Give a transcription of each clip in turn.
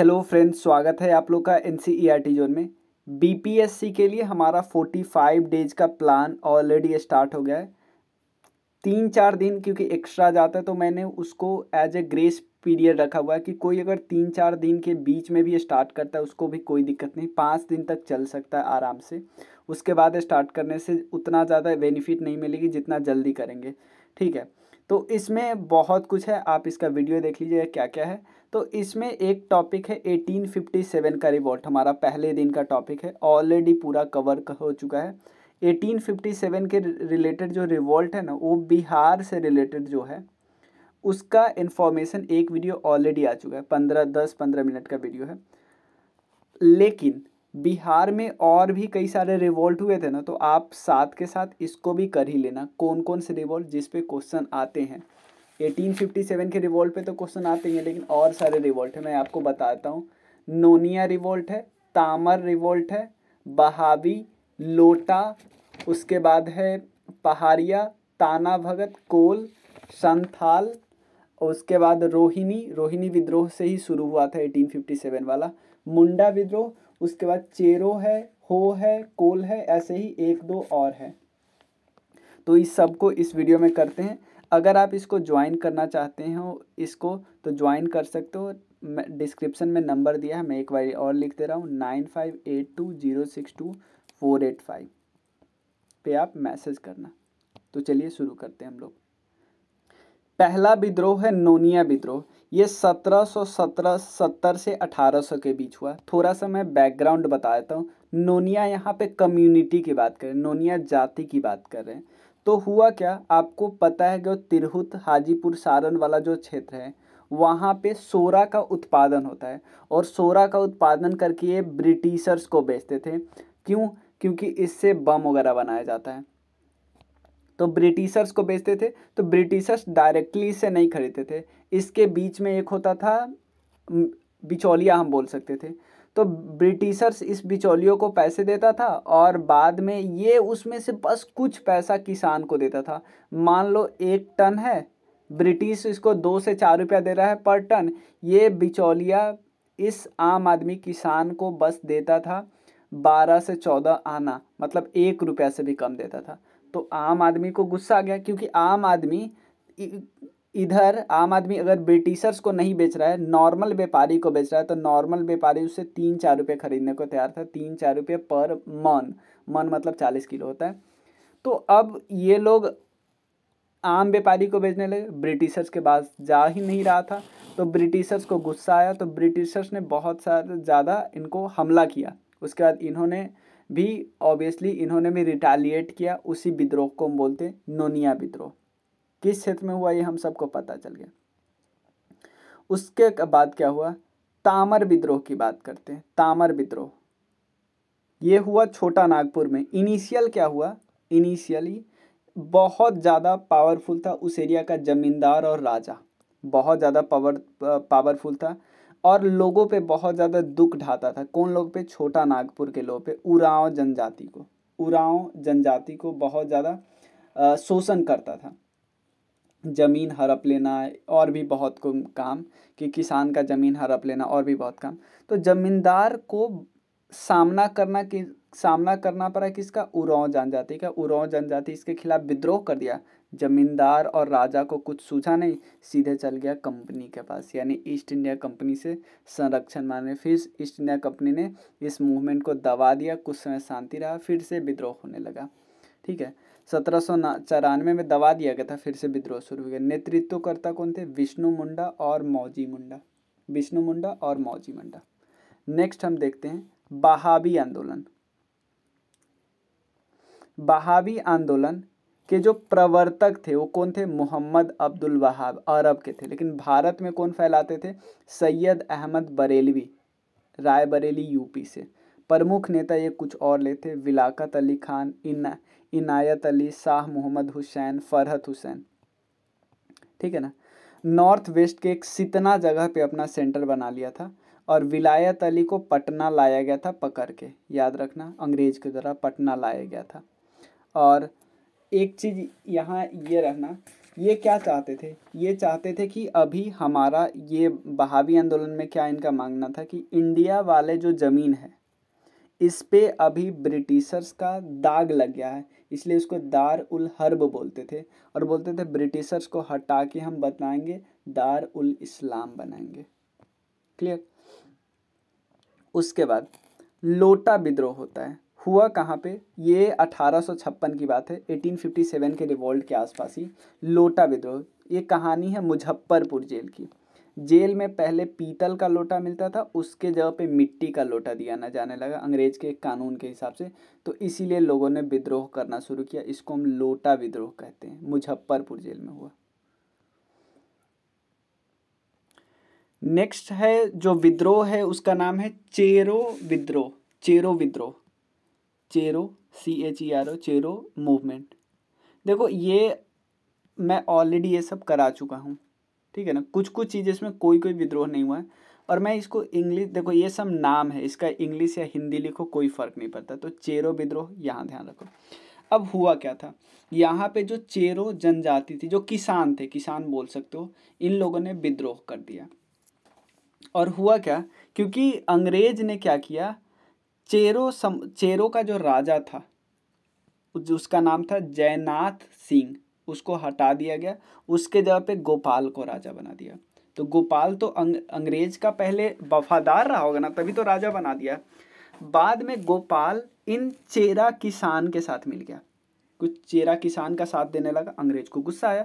hello friends स्वागत है आप लोग का एन e जोन में बीपीएससी के लिए हमारा 45 डेज का प्लान ऑलरेडी स्टार्ट हो गया है तीन चार दिन क्योंकि एक्स्ट्रा जाता है तो मैंने उसको एज ए ग्रेस पीरियड रखा हुआ है कि कोई अगर तीन चार दिन के बीच में भी स्टार्ट करता है उसको भी कोई दिक्कत नहीं पाँच दिन तक चल सकता है आराम से उसके बाद स्टार्ट करने से उतना ज़्यादा बेनिफिट नहीं मिलेगी जितना जल्दी करेंगे ठीक है तो इसमें बहुत कुछ है आप इसका वीडियो देख लीजिए क्या क्या है तो इसमें एक टॉपिक है 1857 का रिवॉल्ट हमारा पहले दिन का टॉपिक है ऑलरेडी पूरा कवर हो चुका है 1857 के रिलेटेड जो रिवॉल्ट है ना वो बिहार से रिलेटेड जो है उसका इन्फॉर्मेशन एक वीडियो ऑलरेडी आ चुका है पंद्रह दस पंद्रह मिनट का वीडियो है लेकिन बिहार में और भी कई सारे रिवॉल्ट हुए थे ना तो आप साथ के साथ इसको भी कर ही लेना कौन कौन से रिवॉल्ट जिस पे क्वेश्चन आते हैं 1857 के रिवोल्ट पे तो क्वेश्चन आते ही हैं लेकिन और सारे रिवोल्ट हैं मैं आपको बताता हूँ नोनिया रिवोल्ट है तामर रिवोल्ट है बहावी लोटा उसके बाद है पहाड़िया ताना भगत कोल संथाल उसके बाद रोहिणी रोहिणी विद्रोह से ही शुरू हुआ था 1857 वाला मुंडा विद्रोह उसके बाद चेरो है हो है कोल है ऐसे ही एक दो और है तो इस सबको इस वीडियो में करते हैं अगर आप इसको ज्वाइन करना चाहते हो इसको तो ज्वाइन कर सकते हो डिस्क्रिप्शन में नंबर दिया है मैं एक बार और लिख दे रहा हूँ nine five eight two zero six two four eight five पे आप मैसेज करना तो चलिए शुरू करते हैं हम लोग पहला विद्रोह है नोनिया विद्रोह ये सत्रह सौ सत्रह सत्तर से अठारह सौ के बीच हुआ थोड़ा सा मैं बैकग्राउंड बता देता हूँ नोनिया यहाँ पे कम्युनिटी की बात करें नोनिया जाति की बात कर रहे हैं तो हुआ क्या आपको पता है जो तिरहुत हाजीपुर सारण वाला जो क्षेत्र है वहाँ पे सोरा का उत्पादन होता है और सोरा का उत्पादन करके ये ब्रिटिशर्स को बेचते थे क्यों क्योंकि इससे बम वगैरह बनाया जाता है तो ब्रिटिशर्स को बेचते थे तो ब्रिटिशर्स डायरेक्टली इसे नहीं खरीदते थे इसके बीच में एक होता था बिचौलिया हम बोल सकते थे तो ब्रिटिशर्स इस बिचौलियों को पैसे देता था और बाद में ये उसमें से बस कुछ पैसा किसान को देता था मान लो एक टन है ब्रिटिश इसको दो से चार रुपया दे रहा है पर टन ये बिचौलिया इस आम आदमी किसान को बस देता था बारह से चौदह आना मतलब एक रुपया से भी कम देता था तो आम आदमी को गुस्सा आ गया क्योंकि आम आदमी इधर आम आदमी अगर ब्रिटिशर्स को नहीं बेच रहा है नॉर्मल व्यापारी को बेच रहा है तो नॉर्मल व्यापारी उससे तीन चार रुपये खरीदने को तैयार था तीन चार रुपये पर मन मन मतलब चालीस किलो होता है तो अब ये लोग आम व्यापारी को बेचने लगे ब्रिटिशर्स के पास जा ही नहीं रहा था तो ब्रिटिशर्स को गुस्सा आया तो ब्रिटिशर्स ने बहुत सारा ज़्यादा इनको हमला किया उसके बाद इन्होंने भी ऑब्वियसली इन्होंने भी रिटालिएट किया उसी विद्रोह को हम बोलते हैं नोनिया विद्रोह किस क्षेत्र में हुआ ये हम सबको पता चल गया उसके बाद क्या हुआ तामर विद्रोह की बात करते हैं तामर विद्रोह ये हुआ छोटा नागपुर में इनिशियल क्या हुआ इनिशियली बहुत ज़्यादा पावरफुल था उस एरिया का जमींदार और राजा बहुत ज़्यादा पावर पावरफुल था और लोगों पे बहुत ज़्यादा दुख ढाता था कौन लोग पे छोटा नागपुर के लोग पे उराव जनजाति को उराव जनजाति को बहुत ज़्यादा शोषण करता था ज़मीन हड़प लेना और भी बहुत काम कि किसान का ज़मीन हड़प लेना और भी बहुत काम तो ज़मींदार को सामना करना कि सामना करना पड़ा कि इसका उरांव जनजाति का उराव जनजाति इसके खिलाफ विद्रोह कर दिया जमींदार और राजा को कुछ सूझा नहीं सीधे चल गया कंपनी के पास यानी ईस्ट इंडिया कंपनी से संरक्षण मांगने फिर ईस्ट इंडिया कंपनी ने इस मूवमेंट को दबा दिया कुछ समय शांति रहा फिर से विद्रोह होने लगा ठीक है सत्रह सौ चौरानवे में दबा दिया गया था फिर से विद्रोह शुरू हो गया नेतृत्वकर्ता कौन थे विष्णु मुंडा और मौजी मुंडा विष्णु मुंडा और मौजी मुंडा नेक्स्ट हम देखते हैं बहावी आंदोलन बहावी आंदोलन के जो प्रवर्तक थे वो कौन थे मोहम्मद अब्दुल वहाब अरब के थे लेकिन भारत में कौन फैलाते थे सैयद अहमद बरेलवी राय बरेली यूपी से प्रमुख नेता ये कुछ और लेते विलाकत अली खान इन इनायत अली शाह मोहम्मद हुसैन फरहत हुसैन ठीक है ना नॉर्थ वेस्ट के एक सितना जगह पे अपना सेंटर बना लिया था और विलायत अली को पटना लाया गया था पकड़ के याद रखना अंग्रेज के द्वारा पटना लाया गया था और एक चीज़ यहाँ ये रहना ये क्या चाहते थे ये चाहते थे कि अभी हमारा ये बहावी आंदोलन में क्या इनका मांगना था कि इंडिया वाले जो ज़मीन है इस पे अभी ब्रिटिशर्स का दाग लग गया है इसलिए उसको दार उल हर्ब बोलते थे और बोलते थे ब्रिटिशर्स को हटा के हम बताएंगे दार उल इस्लाम बनाएंगे क्लियर उसके बाद लोटा विद्रोह होता है हुआ कहाँ पे ये अठारह की बात है 1857 के रिवॉल्ट के आसपास ही लोटा विद्रोह ये कहानी है मुजफ्फरपुर जेल की जेल में पहले पीतल का लोटा मिलता था उसके जगह पे मिट्टी का लोटा दिया ना जाने लगा अंग्रेज के कानून के हिसाब से तो इसीलिए लोगों ने विद्रोह करना शुरू किया इसको हम लोटा विद्रोह कहते हैं मुजफ्फरपुर जेल में हुआ नेक्स्ट है जो विद्रोह है उसका नाम है चेरो विद्रोह चेरो विद्रोह Chero C H E R O Chero movement देखो ये मैं ऑलरेडी ये सब करा चुका हूँ ठीक है ना कुछ कुछ चीज़ें इसमें कोई कोई विद्रोह नहीं हुआ है और मैं इसको इंग्लिश देखो ये सब नाम है इसका इंग्लिश या हिंदी लिखो कोई फ़र्क नहीं पड़ता तो चेरो विद्रोह यहाँ ध्यान रखो अब हुआ क्या था यहाँ पे जो चेरो जनजाति थी जो किसान थे किसान बोल सकते हो इन लोगों ने विद्रोह कर दिया और हुआ क्या क्योंकि अंग्रेज ने क्या किया चेरो सम चेरो का जो राजा था उसका नाम था जयनाथ सिंह उसको हटा दिया गया उसके जगह पे गोपाल को राजा बना दिया तो गोपाल तो अंग, अंग्रेज का पहले वफादार रहा होगा ना तभी तो राजा बना दिया बाद में गोपाल इन चेरा किसान के साथ मिल गया कुछ चेरा किसान का साथ देने लगा अंग्रेज को गुस्सा आया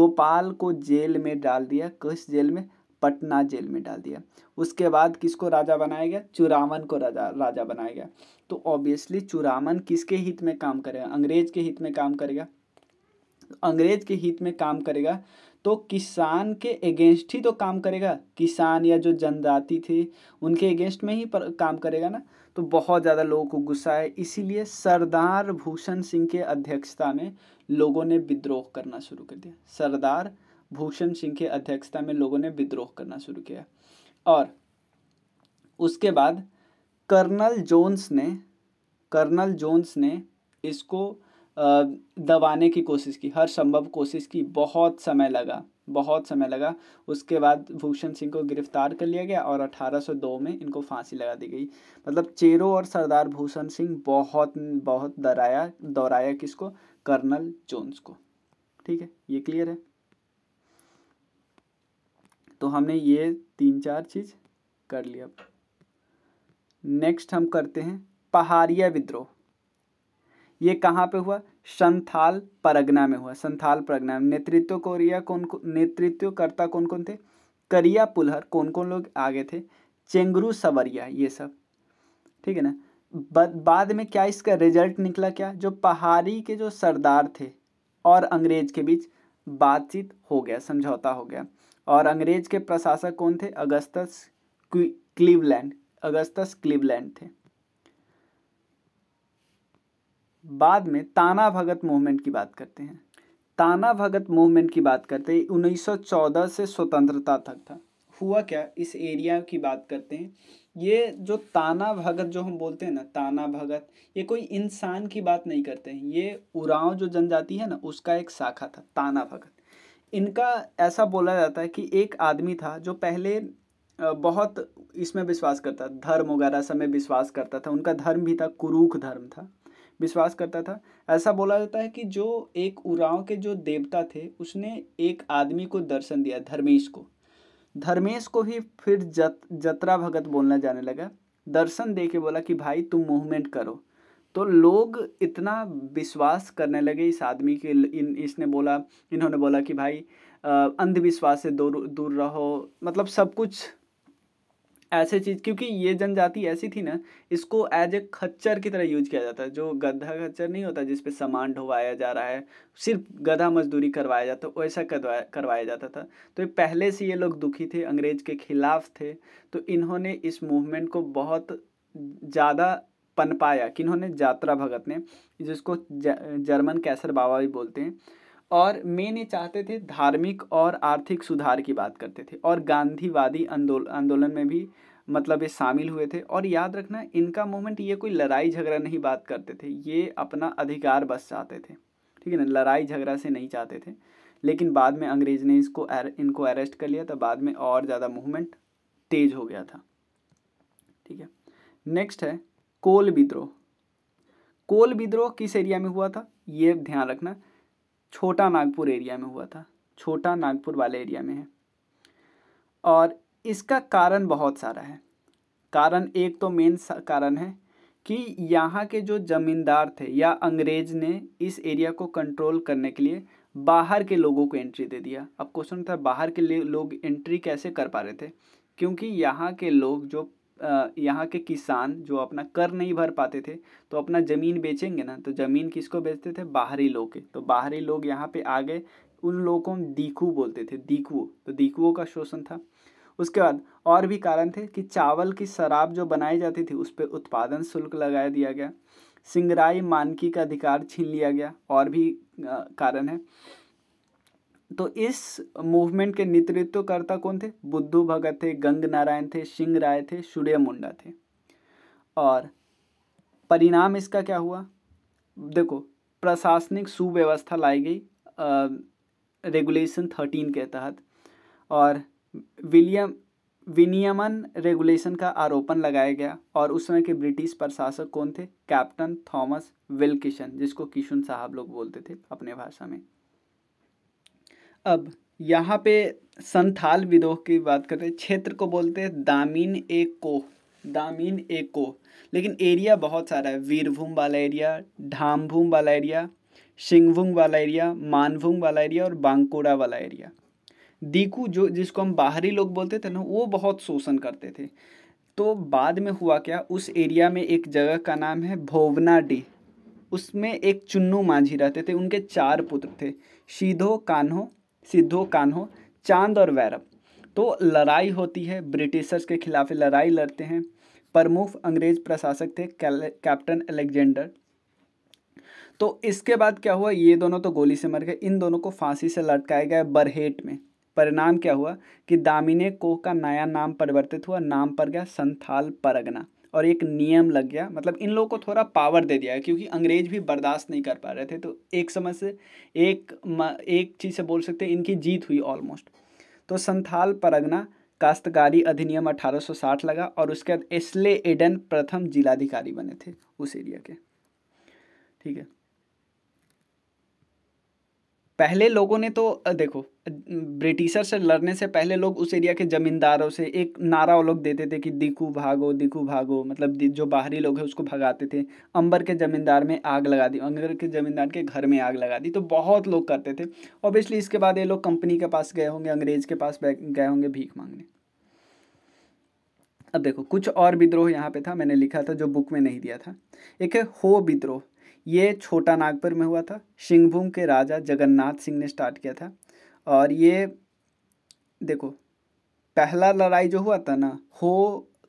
गोपाल को जेल में डाल दिया किस जेल में पटना जेल में डाल दिया उसके बाद किसको राजा बनाया गया चुरामन को राजा राजा बनाया गया तो ऑब्वियसली चुरामन किसके हित में काम करेगा अंग्रेज के हित में काम करेगा अंग्रेज के हित में काम करेगा तो किसान के अगेंस्ट ही तो काम करेगा किसान या जो जनजाति थी उनके अगेंस्ट में ही पर काम करेगा ना तो बहुत ज़्यादा लोगों को गुस्सा है इसीलिए सरदार भूषण सिंह के अध्यक्षता में लोगों ने विद्रोह करना शुरू कर दिया सरदार भूषण सिंह के अध्यक्षता में लोगों ने विद्रोह करना शुरू किया और उसके बाद कर्नल जोन्स ने कर्नल जोन्स ने इसको दबाने की कोशिश की हर संभव कोशिश की बहुत समय लगा बहुत समय लगा उसके बाद भूषण सिंह को गिरफ्तार कर लिया गया और 1802 में इनको फांसी लगा दी गई मतलब चेरो और सरदार भूषण सिंह बहुत बहुत डराया दोहराया किसको कर्नल जोन्स को ठीक है ये क्लियर है तो हमने ये तीन चार चीज़ कर लिया नेक्स्ट हम करते हैं पहाड़िया विद्रोह ये कहाँ पे हुआ संथाल परगना में हुआ संथाल परगना में नेतृत्व कोरिया कौन कौन नेतृत्वकर्ता कौन कौन थे करिया पुलहर कौन कौन लोग आगे थे चेंगरू सवरिया ये सब ठीक है ना बाद में क्या इसका रिजल्ट निकला क्या जो पहाड़ी के जो सरदार थे और अंग्रेज के बीच बातचीत हो गया समझौता हो गया और अंग्रेज के प्रशासक कौन थे अगस्तस क्लीवलैंड अगस्तस क्लीवलैंड थे बाद में ताना भगत मूवमेंट की बात करते हैं ताना भगत मूवमेंट की बात करते हैं 1914 से स्वतंत्रता तक था हुआ क्या इस एरिया की बात करते हैं ये जो ताना भगत जो हम बोलते हैं ना ताना भगत ये कोई इंसान की बात नहीं करते हैं ये उराव जो जनजाति है ना उसका एक शाखा था ताना भगत इनका ऐसा बोला जाता है कि एक आदमी था जो पहले बहुत इसमें विश्वास करता धर्म वगैरह सब में विश्वास करता था उनका धर्म भी था कुरूख धर्म था विश्वास करता था ऐसा बोला जाता है कि जो एक उराव के जो देवता थे उसने एक आदमी को दर्शन दिया धर्मेश को धर्मेश को भी फिर जत जतरा भगत बोलना जाने लगा दर्शन दे के बोला कि भाई तुम मूवमेंट करो तो लोग इतना विश्वास करने लगे इस आदमी के इन इसने बोला इन्होंने बोला कि भाई अंधविश्वास से दूर दूर रहो मतलब सब कुछ ऐसे चीज़ क्योंकि ये जनजाति ऐसी थी ना इसको एज ए खच्चर की तरह यूज किया जाता है जो गधा खच्चर नहीं होता जिसपे सामान ढोवाया जा रहा है सिर्फ गधा मजदूरी करवाया जाता वैसा करवाया जाता था तो ये पहले से ये लोग दुखी थे अंग्रेज के खिलाफ थे तो इन्होंने इस मूवमेंट को बहुत ज़्यादा पनपाया कि इन्होंने जात्रा भगत ने जिसको जर्मन कैसर बाबा भी बोलते हैं और मेन ये चाहते थे धार्मिक और आर्थिक सुधार की बात करते थे और गांधीवादी आंदोलन में भी मतलब ये शामिल हुए थे और याद रखना इनका मोमेंट ये कोई लड़ाई झगड़ा नहीं बात करते थे ये अपना अधिकार बस चाहते थे ठीक है ना लड़ाई झगड़ा से नहीं चाहते थे लेकिन बाद में अंग्रेज़ ने इसको इनको अरेस्ट कर लिया था बाद में और ज़्यादा मूवमेंट तेज हो गया था ठीक है नेक्स्ट है कोल विद्रोह कोल विद्रोह किस एरिया में हुआ था ये ध्यान रखना छोटा नागपुर एरिया में हुआ था छोटा नागपुर वाले एरिया में है और इसका कारण बहुत सारा है कारण एक तो मेन कारण है कि यहाँ के जो ज़मींदार थे या अंग्रेज ने इस एरिया को कंट्रोल करने के लिए बाहर के लोगों को एंट्री दे दिया अब क्वेश्चन था बाहर के लोग एंट्री कैसे कर पा रहे थे क्योंकि यहाँ के लोग जो यहाँ के किसान जो अपना कर नहीं भर पाते थे तो अपना ज़मीन बेचेंगे ना तो ज़मीन किसको बेचते थे बाहरी लोग के तो बाहरी लोग यहाँ पे आ गए उन लोगों को हम दीकू बोलते थे दीकुओं तो दीकुओं का शोषण था उसके बाद और भी कारण थे कि चावल की शराब जो बनाई जाती थी उस पर उत्पादन शुल्क लगा दिया गया सिंगराई मानकी का अधिकार छीन लिया गया और भी कारण है तो इस मूवमेंट के नेतृत्वकर्ता कौन थे बुद्धू भगत थे गंग नारायण थे सिंह राय थे सूर्य मुंडा थे और परिणाम इसका क्या हुआ देखो प्रशासनिक सुव्यवस्था लाई गई रेगुलेशन थर्टीन के तहत और विलियम विनियमन रेगुलेशन का आरोपण लगाया गया और उस समय के ब्रिटिश प्रशासक कौन थे कैप्टन थॉमस विलकिशन जिसको किशन साहब लोग बोलते थे अपने भाषा में अब यहाँ पे संथाल विद्रोह की बात करते हैं क्षेत्र को बोलते हैं दामिन ए को दामिन ए को लेकिन एरिया बहुत सारा है वीरभूम वाला एरिया ढामभूम वाला एरिया सिंहभूम वाला एरिया मानभूम वाला एरिया और बांकुड़ा वाला एरिया दीकू जो जिसको हम बाहरी लोग बोलते थे ना वो बहुत शोषण करते थे तो बाद में हुआ क्या उस एरिया में एक जगह का नाम है भोवना डी उसमें एक चुन्नू मांझी रहते थे उनके चार पुत्र थे सीधो कान्हो सिद्धो कान्हो चांद और वैरव तो लड़ाई होती है ब्रिटिशर्स के खिलाफ लड़ाई लड़ते हैं प्रमुख अंग्रेज प्रशासक थे कैप्टन अलेक्जेंडर तो इसके बाद क्या हुआ ये दोनों तो गोली से मर गए इन दोनों को फांसी से लटकाया गया बरहेट में परिणाम क्या हुआ कि दामिने कोह का नया नाम परिवर्तित हुआ नाम पर गया संथाल परगना और एक नियम लग गया मतलब इन लोगों को थोड़ा पावर दे दिया क्योंकि अंग्रेज भी बर्दाश्त नहीं कर पा रहे थे तो एक समझ से एक एक चीज़ से बोल सकते हैं इनकी जीत हुई ऑलमोस्ट तो संथाल परगना काश्तकारी अधिनियम 1860 लगा और उसके बाद एस्ले एडन प्रथम जिलाधिकारी बने थे उस एरिया के ठीक है पहले लोगों ने तो देखो ब्रिटिशर से लड़ने से पहले लोग उस एरिया के ज़मींदारों से एक नारा वो लोग देते थे कि दिकू भागो दिकू भागो मतलब जो बाहरी लोग हैं उसको भगाते थे अंबर के ज़मींदार में आग लगा दी अंबर के ज़मींदार के घर में आग लगा दी तो बहुत लोग करते थे ऑब्वियसली इसके बाद ये लोग कंपनी के पास गए होंगे अंग्रेज़ के पास गए होंगे भीख मांगने अब देखो कुछ और विद्रोह यहाँ पे था मैंने लिखा था जो बुक में नहीं दिया था एक है हो विद्रोह ये छोटा नागपुर में हुआ था सिंहभूम के राजा जगन्नाथ सिंह ने स्टार्ट किया था और ये देखो पहला लड़ाई जो हुआ था ना हो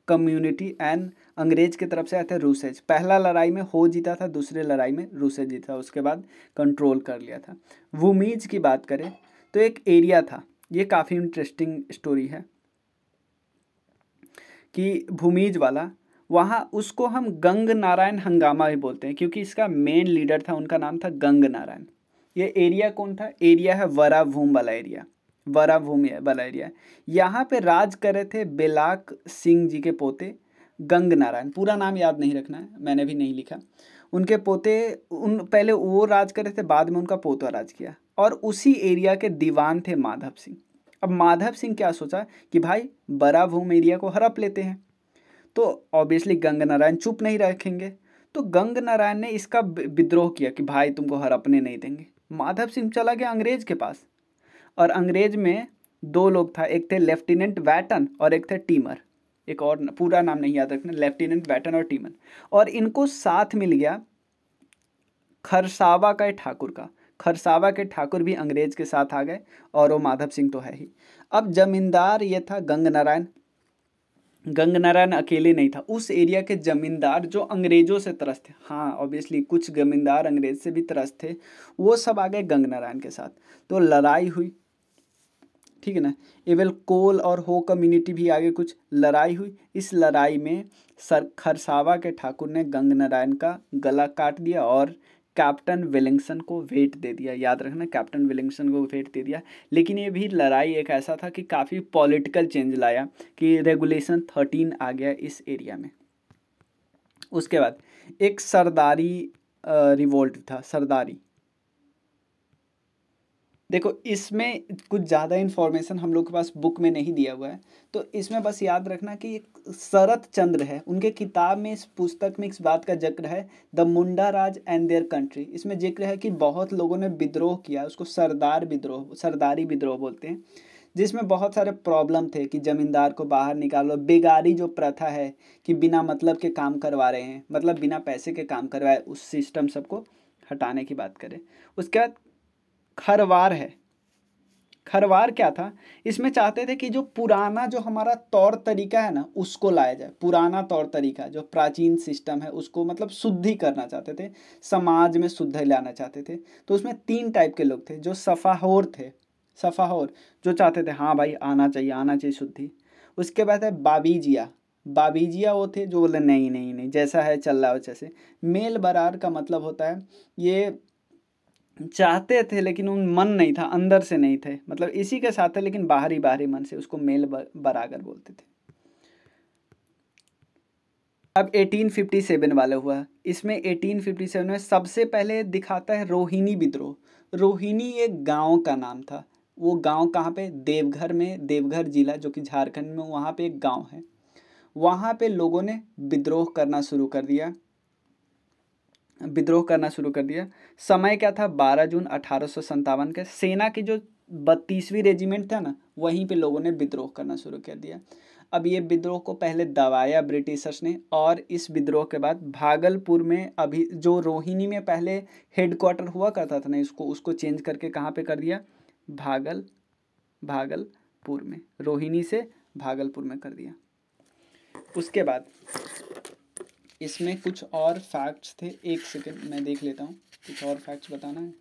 कम्युनिटी एंड अंग्रेज की तरफ से आए थे रूसेज पहला लड़ाई में हो जीता था दूसरे लड़ाई में रूसेज जीता उसके बाद कंट्रोल कर लिया था वुमीज की बात करें तो एक एरिया था ये काफ़ी इंटरेस्टिंग स्टोरी है कि भूमिज वाला वहाँ उसको हम गंग नारायण हंगामा भी बोलते हैं क्योंकि इसका मेन लीडर था उनका नाम था गंग नारायण ये एरिया कौन था एरिया है वराभूम वाला एरिया वराभूम वाला एरिया यहाँ पे राज करे थे बेलाक सिंह जी के पोते गंग नारायण पूरा नाम याद नहीं रखना है मैंने भी नहीं लिखा उनके पोते उन पहले वो राज करे थे बाद में उनका पोता राज किया और उसी एरिया के दीवान थे माधव सिंह अब माधव सिंह क्या सोचा कि भाई बराभूम एरिया को हड़प लेते हैं तो ऑब्वियसली गंग नारायण चुप नहीं रखेंगे तो गंग नारायण ने इसका विद्रोह किया कि भाई तुमको हर अपने नहीं देंगे माधव सिंह चला गया अंग्रेज के पास और अंग्रेज में दो लोग था एक थे लेफ्टिनेंट वैटन और एक थे टीमर एक और न, पूरा नाम नहीं याद रखना लेफ्टिनेंट वैटन और टीमर और इनको साथ मिल गया खरसावा का ठाकुर का खरसावा के ठाकुर भी अंग्रेज के साथ आ गए और वो माधव सिंह तो है ही अब जमींदार ये था गंग नारायण गंगनारायण अकेले नहीं था उस एरिया के ज़मींदार जो अंग्रेज़ों से त्रस्त थे हाँ ऑब्वियसली कुछ ज़मींदार अंग्रेज से भी त्रस्त थे वो सब आ गए गंगनारायण के साथ तो लड़ाई हुई ठीक है ना इवेल कोल और हो कम्युनिटी भी आगे कुछ लड़ाई हुई इस लड़ाई में सर खरसावा के ठाकुर ने गंगनारायण का गला काट दिया और कैप्टन विलिंगसन को वेट दे दिया याद रखना कैप्टन विलिंगसन को वेट दे दिया लेकिन ये भी लड़ाई एक ऐसा था कि काफ़ी पॉलिटिकल चेंज लाया कि रेगुलेशन थर्टीन आ गया इस एरिया में उसके बाद एक सरदारी रिवोल्ट था सरदारी देखो इसमें कुछ ज़्यादा इन्फॉर्मेशन हम लोग के पास बुक में नहीं दिया हुआ है तो इसमें बस याद रखना कि एक शरत चंद्र है उनके किताब में इस पुस्तक में इस बात का जिक्र है the Munda Raj and their country इसमें जिक्र है कि बहुत लोगों ने विद्रोह किया उसको सरदार विद्रोह सरदारी विद्रोह बोलते हैं जिसमें बहुत सारे प्रॉब्लम थे कि ज़मींदार को बाहर निकालो बेगारी जो प्रथा है कि बिना मतलब के काम करवा रहे हैं मतलब बिना पैसे के काम करवाए उस सिस्टम सबको हटाने की बात करें उसके बाद खरवार है खरवार क्या था इसमें चाहते थे कि जो पुराना जो हमारा तौर तरीका है ना उसको लाया जाए पुराना तौर तरीका जो प्राचीन सिस्टम है उसको मतलब शुद्धि करना चाहते थे समाज में शुद्ध लाना चाहते थे तो उसमें तीन टाइप के लोग थे जो सफ़ाहोर थे सफ़ाहोर जो चाहते थे हाँ भाई आना चाहिए आना चाहिए शुद्धि उसके बाद है बाबीजिया बाबीजिया वो थे जो बोले नहीं नहीं नहीं जैसा है चल रहा है वैसे मेल बरार का मतलब होता है ये चाहते थे लेकिन उन मन नहीं था अंदर से नहीं थे मतलब इसी के साथ थे लेकिन बाहरी बाहरी मन से उसको मेल बरागर बोलते थे अब 1857 वाला हुआ इसमें 1857 में सबसे पहले दिखाता है रोहिणी विद्रोह रोहिणी एक गांव का नाम था वो गांव कहाँ पे देवघर में देवघर जिला जो कि झारखंड में वहाँ पे एक गांव है वहाँ पे लोगों ने विद्रोह करना शुरू कर दिया विद्रोह करना शुरू कर दिया समय क्या था बारह जून अठारह के सेना की जो बत्तीसवीं रेजिमेंट था ना वहीं पे लोगों ने विद्रोह करना शुरू कर दिया अब ये विद्रोह को पहले दबाया ब्रिटिशर्स ने और इस विद्रोह के बाद भागलपुर में अभी जो रोहिणी में पहले हेडक्वार्टर हुआ करता था ना इसको उसको चेंज करके कहाँ पे कर दिया भागल भागलपुर में रोहिणी से भागलपुर में कर दिया उसके बाद इसमें कुछ और फैक्ट्स थे एक सेकेंड मैं देख लेता हूँ कुछ और फैक्ट्स बताना है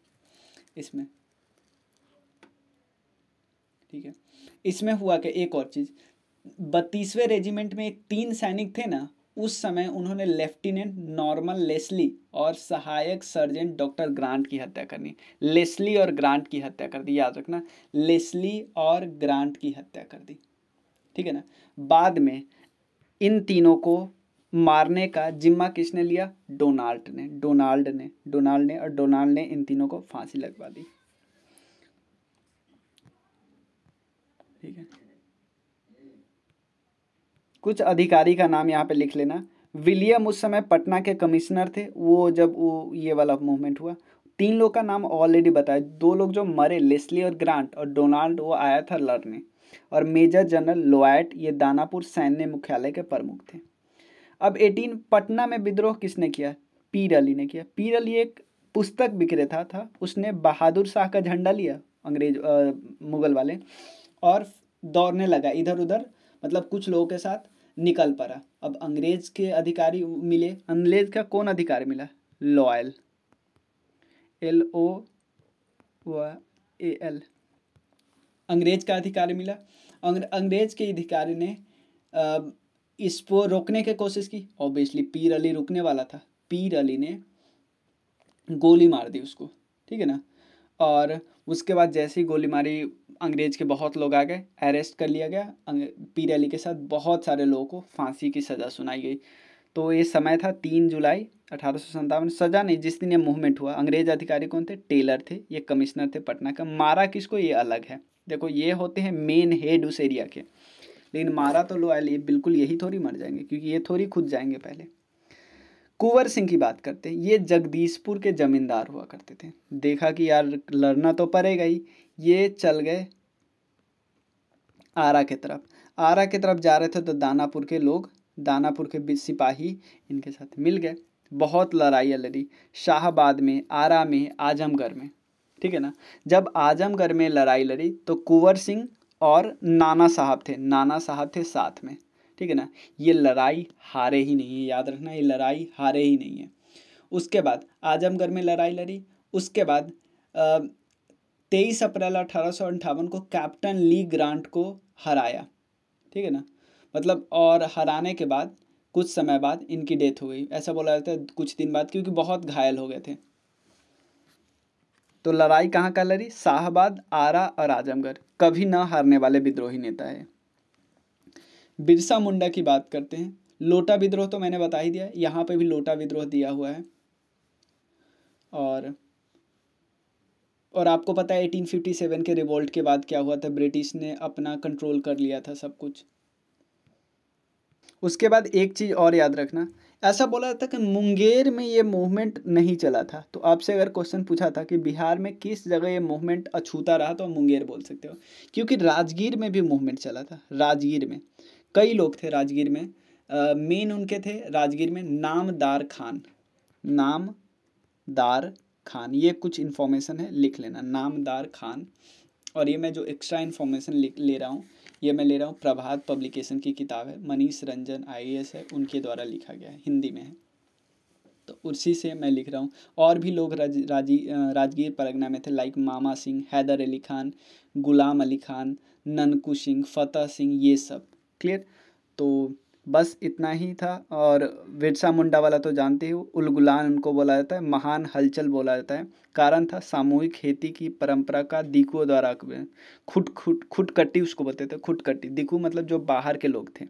इसमें ठीक है इसमें हुआ क्या एक और चीज़ बत्तीसवें रेजिमेंट में एक तीन सैनिक थे ना उस समय उन्होंने लेफ्टिनेंट नॉर्मल लेस्ली और सहायक सर्जन डॉक्टर ग्रांट की हत्या करनी लेस्ली और ग्रांट की हत्या कर दी याद रखना लेस्ली और ग्रांट की हत्या कर दी ठीक है ना बाद में इन तीनों को मारने का जिम्मा किसने लिया डोनाल्ड ने डोनाल्ड ने डोनाल्ड ने और डोनाल्ड ने इन तीनों को फांसी लगवा दी ठीक है कुछ अधिकारी का नाम यहाँ पे लिख लेना विलियम उस समय पटना के कमिश्नर थे वो जब वो ये वाला मूवमेंट हुआ तीन लोग का नाम ऑलरेडी बताया दो लोग जो मरे लेस्ली और ग्रांट और डोनाल्ड वो आया था लड़ने और मेजर जनरल लोएट ये दानापुर सैन्य मुख्यालय के प्रमुख थे अब एटीन पटना में विद्रोह किसने किया पीर अली ने किया पीर अली एक पुस्तक विक्रेता था, उसने बहादुर शाह का झंडा लिया अंग्रेज आ, मुगल वाले और दौड़ने लगा इधर उधर मतलब कुछ लोगों के साथ निकल पड़ा अब अंग्रेज के अधिकारी मिले अंग्रेज का कौन अधिकार मिला लॉयल एल ओ व ए एल अंग्रेज का अधिकारी मिला अंग्रेज के अधिकारी ने आ, इसको रोकने की कोशिश की ऑब्वियसली पीर अली रुकने वाला था पीर अली ने गोली मार दी उसको ठीक है ना और उसके बाद जैसे ही गोली मारी अंग्रेज के बहुत लोग आ गए अरेस्ट कर लिया गया पीर अली के साथ बहुत सारे लोगों को फांसी की सज़ा सुनाई गई तो ये समय था तीन जुलाई अठारह सज़ा नहीं जिस दिन ये मूवमेंट हुआ अंग्रेज अधिकारी कौन थे टेलर थे ये कमिश्नर थे पटना का मारा किसको ये अलग है देखो ये होते हैं मेन हेड उस एरिया के लेकिन मारा तो लोयल ये बिल्कुल यही थोड़ी मर जाएंगे क्योंकि ये थोड़ी खुद जाएंगे पहले कुंवर सिंह की बात करते हैं ये जगदीशपुर के जमींदार हुआ करते थे देखा कि यार लड़ना तो पड़ेगा ही ये चल गए आरा के तरफ आरा के तरफ जा रहे थे तो दानापुर के लोग दानापुर के सिपाही इनके साथ मिल गए बहुत लड़ाई लड़ी शाहबाद में आरा में आजमगढ़ में ठीक है ना जब आजमगढ़ में लड़ाई लड़ी तो कुंवर सिंह और नाना साहब थे नाना साहब थे साथ में ठीक है ना ये लड़ाई हारे ही नहीं है याद रखना ये लड़ाई हारे ही नहीं है उसके बाद आजमगढ़ में लड़ाई लड़ी उसके बाद तेईस अप्रैल अठारह को कैप्टन ली ग्रांट को हराया ठीक है ना मतलब और हराने के बाद कुछ समय बाद इनकी डेथ हो गई ऐसा बोला जाता है कुछ दिन बाद क्योंकि बहुत घायल हो गए थे तो लड़ाई कहाँ का लड़ी शाहबाद आरा और आजमगढ़ कभी ना हारने वाले विद्रोही नेता है बिरसा मुंडा की बात करते हैं लोटा विद्रोह तो मैंने बता ही दिया यहाँ पे भी लोटा विद्रोह दिया हुआ है और और आपको पता है 1857 के रिवोल्ट के बाद क्या हुआ था ब्रिटिश ने अपना कंट्रोल कर लिया था सब कुछ उसके बाद एक चीज़ और याद रखना ऐसा बोला जाता कि मुंगेर में ये मूवमेंट नहीं चला था तो आपसे अगर क्वेश्चन पूछा था कि बिहार में किस जगह ये मूवमेंट अछूता रहा तो मुंगेर बोल सकते हो क्योंकि राजगीर में भी मूवमेंट चला था राजगीर में कई लोग थे राजगीर में मेन उनके थे राजगीर में नामदार खान नामदार खान ये कुछ इन्फॉर्मेशन है लिख लेना नामदार खान और ये मैं जो एक्स्ट्रा इन्फॉर्मेशन ले रहा हूँ ये मैं ले रहा हूँ प्रभात पब्लिकेशन की किताब है मनीष रंजन आई है उनके द्वारा लिखा गया है हिंदी में है तो उसी से मैं लिख रहा हूँ और भी लोग राज, राजी राजगीर परगना में थे लाइक मामा सिंह हैदर अली खान गुलाम अली खान ननकू सिंह फतेह सिंह ये सब क्लियर तो बस इतना ही था और विरसा मुंडा वाला तो जानते हो उलगुलान उनको बोला जाता है महान हलचल बोला जाता है कारण था सामूहिक खेती की परंपरा का दिकुओं द्वारा खुट खुट खुटकट्टी उसको बोलते थे खुटकट्टी दिकू मतलब जो बाहर के लोग थे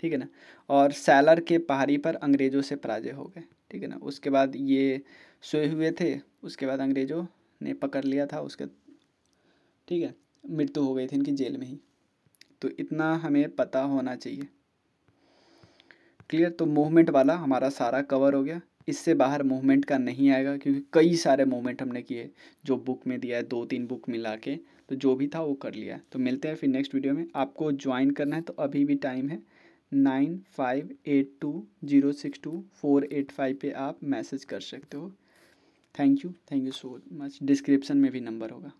ठीक है ना और सैलर के पहाड़ी पर अंग्रेज़ों से पराजय हो गए ठीक है ना उसके बाद ये सोए हुए थे उसके बाद अंग्रेज़ों ने पकड़ लिया था उसके ठीक है मृत्यु हो गई थी इनकी जेल में ही तो इतना हमें पता होना चाहिए क्लियर तो मूवमेंट वाला हमारा सारा कवर हो गया इससे बाहर मूवमेंट का नहीं आएगा क्योंकि कई सारे मूवमेंट हमने किए जो बुक में दिया है दो तीन बुक मिला के तो जो भी था वो कर लिया है तो मिलते हैं फिर नेक्स्ट वीडियो में आपको ज्वाइन करना है तो अभी भी टाइम है nine five eight two zero six two four eight five पर आप मैसेज कर सकते हो thank you thank you so much description में भी नंबर होगा